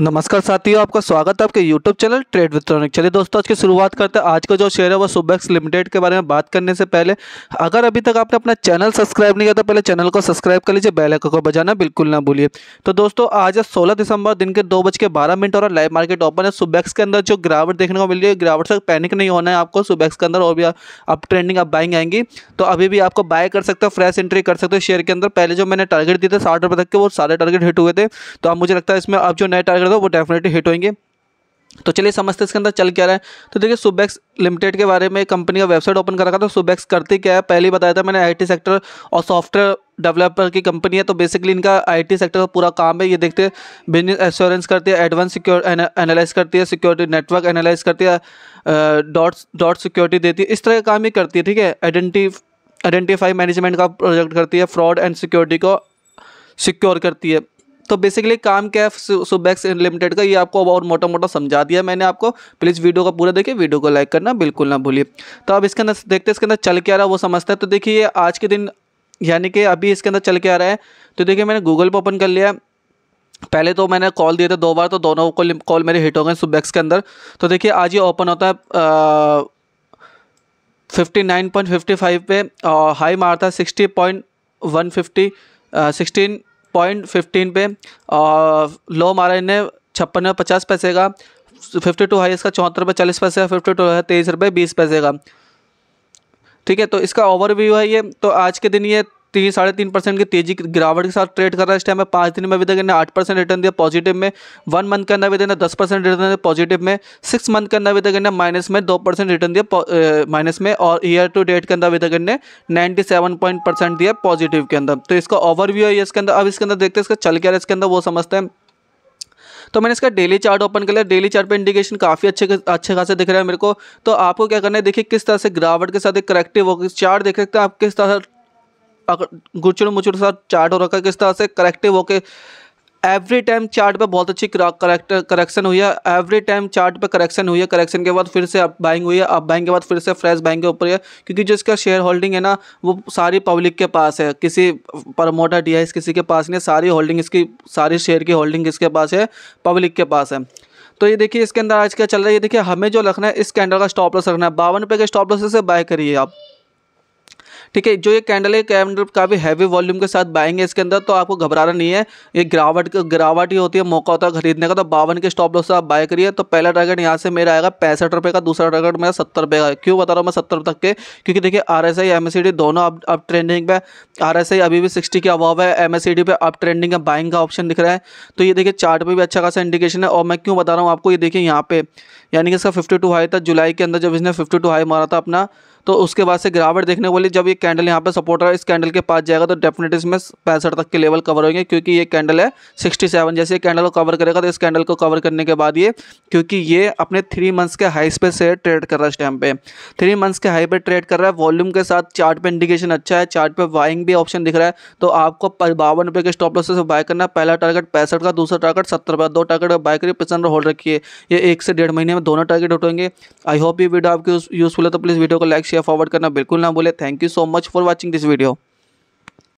नमस्कार साथियों आपका स्वागत है आपके YouTube चैनल ट्रेड वित्रोनिक चलिए दोस्तों आज की शुरुआत करते हैं आज का जो शेयर है वो सुबैक्स लिमिटेड के बारे में बात करने से पहले अगर अभी तक आपने अपना चैनल सब्सक्राइब नहीं किया तो पहले चैनल को सब्सक्राइब कर लीजिए बेल आइकन को बजाना बिल्कुल ना भूलिए तो दोस्तों आज है सोलह दिसंबर दिन के दो बज के बारह मिनट और लाइव मार्केट ओपन है सुबैक्स के अंदर जो गिरावट देखने को मिल रही है गिरावट से पैनिक नहीं होना है आपको सुबैक्स के अंदर और भी अब ट्रेंडिंग अब बाइंग आएंगी तो अभी भी आपको बाय कर सकते हो फ्रेश एंट्री कर सकते हो शेयर के अंदर पहले जो मैंने टारगेट दिए थे साठ रुपये तक के वो सारे टारगेट हिट हुए थे तो अब मुझे लगता है इसमें अब जो नए टारगेट कर दो वो डेफिनेटली हिट होंगे तो चलिए समझते इसके अंदर चल क्या रहा है तो देखिए सुबैक्स लिमिटेड के बारे में कंपनी का वेबसाइट ओपन कर रखा था सुबैक्स तो करती क्या है पहले बताया था मैंने आईटी सेक्टर और सॉफ्टवेयर डेवलपर की कंपनी है तो बेसिकली इनका आईटी सेक्टर का पूरा काम है ये देखते हैं बिजनेस एश्योरेंस करती है एडवांस सिक्योर एनालाइज करती है सिक्योरिटी नेटवर्क एनालाइज करती है डॉट डॉट सिक्योरिटी देती है इस तरह का काम ही करती है ठीक है आइडेंटी आइडेंटिफाई मैनेजमेंट का प्रोजेक्ट करती है फ्रॉड एंड सिक्योरिटी को सिक्योर करती है तो बेसिकली काम क्या है सुबैक्स लिमिटेड का ये आपको और मोटा मोटा समझा दिया मैंने आपको प्लीज़ वीडियो का पूरा देखिए वीडियो को लाइक करना बिल्कुल ना भूलिए तो अब इसके अंदर देखते हैं इसके अंदर चल के आ रहा है वो समझते हैं तो देखिए आज के दिन यानी कि अभी इसके अंदर चल के आ रहा है तो देखिए मैंने गूगल पर ओपन कर लिया पहले तो मैंने कॉल दिया था दो बार तो दोनों को कॉल मेरे हिट हो गए सुबैक्स के अंदर तो देखिए आज ये ओपन होता है fifty nine point fifty five पे हाई मारता है sixty point one fifty sixteen point fifteen पे और लो मारा इन्हें छप्पन में पचास पैसे का फिफ्टी टू हाई इसका चौहत्तर रुपये चालीस पैसे का फिफ्टी टू है तेईस रुपये बीस पैसे का ठीक है तो इसका ओवरव्यू है ये तो आज के दिन ये तीन साढ़े तीन परसेंट की तेजी गिरावट के साथ ट्रेड कर रहा है इस टाइम में पाँच दिन में अभी तक तो इन्हें आठ परसेंट रिटर्न दिया पॉजिटिव में वन मंथ के अंदर अभी तक तो इन्हें दस परसेंट रिटर्न दिया पॉजिटिव में सिक्स मंथ के अंदर अभी तक तो इन्हें माइनस में दो परसेंट रिटर्न दिया माइनस में और ईयर टू डेट के अंदर अभी तक इन्हें नाइन्टी सेवन पॉइंट परसेंट दिया पॉजिटिव के अंदर तो इसका ओवरव्यू है इसके अंदर अब इसके अंदर देखते हैं इसका चल क्या है इसके अंदर वो समझते हैं तो मैंने इसका डेली चार्ट ओपन कर लिया डेली चार्ट पे इंडिकेशन काफ़ी अच्छे अच्छे खासे दिख रहा है मेरे को तो आपको क्या करना है देखिए किस तरह से गिरावट के साथ एक करेक्टिव हो चार्ट देख सकते हैं आप किस तरह गुचड़ मुचड़ सा चार्ट हो रखा है किस तरह से करेक्टिव होके एवरी टाइम चार्ट पे बहुत अच्छी करेक्ट करेक्शन हुई है एवरी टाइम चार्ट पे करेक्शन हुई है करेक्शन के बाद फिर से अप बाइंग हुई है अप बाइंग के बाद फिर से फ्रेश बाइंग के ऊपर है क्योंकि जो इसका शेयर होल्डिंग है ना वो सारी पब्लिक के पास है किसी प्रमोटर डी किसी के पास नहीं सारी होल्डिंग इसकी सारी शेयर की होल्डिंग किसके पास है पब्लिक के पास है तो ये देखिए इसके अंदर आज क्या चल रहा है ये देखिए हमें जो रखना है इस कैंडल का स्टॉप लॉस रखना है बावन रुपये के स्टॉप लॉस से बाय करिए आप ठीक है जो ये कैंडल है कैंडल काफ़ी हैवी वॉल्यूम के साथ बाएंगे इसके अंदर तो आपको घबराना नहीं है ये गिरावट गिरावट ही होती है मौका होता है खरीदने का तो बावन के स्टॉप लॉस से आप बाय करिए तो पहला टारगेट यहाँ से मेरा आएगा पैंसठ रुपये का दूसरा टारगेट मेरा सत्तर रुपये का क्यों बता रहा हूँ मैं सत्तर तक के क्योंकि देखिए R S I M S C D दोनों अब अब ट्रेंडिंग पे आर एस आई अभी भी सिक्सटी के अभाव है एम एस सी डी अब ट्रेंडिंग है बाइंग का ऑप्शन दिख रहा है तो ये देखिए चार्ट पे भी अच्छा खासा इंडिकेशन है और मैं क्यों बता रहा हूँ आपको ये देखिए यहाँ पे यानी कि इसका फिफ्टी टू हाई था जुलाई के अंदर जब इसने फिफ्टी टू हाई मारा था अपना तो उसके बाद से गिरावट देखने को मिली जब ये कैंडल यहाँ पे सपोर्ट रहा है इस कैंडल के पास जाएगा तो डेफिनेटली इसमें पैंसठ तक के लेवल कवर होंगे क्योंकि ये कैंडल है सिक्सटी सेवन जैसे कैंडल को कवर करेगा तो इस कैंडल को कवर करने के बाद ये क्योंकि ये अपने थ्री मंथ्स के हाई पे से ट्रेड कर रहा है इस टाइम पे थ्री मंथ्स के हाई पे ट्रेड कर रहा है वॉल्यूम के साथ चार्ट पे इंडिकेशन अच्छा है चार्ट पे बाइंग भी ऑप्शन दिख रहा है तो आपको बावन रुपये के स्टॉप लॉस से बाय करना पहला टारगेट पैंसठ का दूसरा टारगेट सत्तर रुपये दो टारगेट बाय करिए पचन होल्ड रखिए ये एक से डेढ़ महीने में दोनों टारगेट उठेंगे आई होप ये वीडियो आपके यूजफुल है तो प्लीज़ वीडियो को लाइक शेयर फॉरवर्ड करना बिल्कुल ना बोले thank you so much for watching this video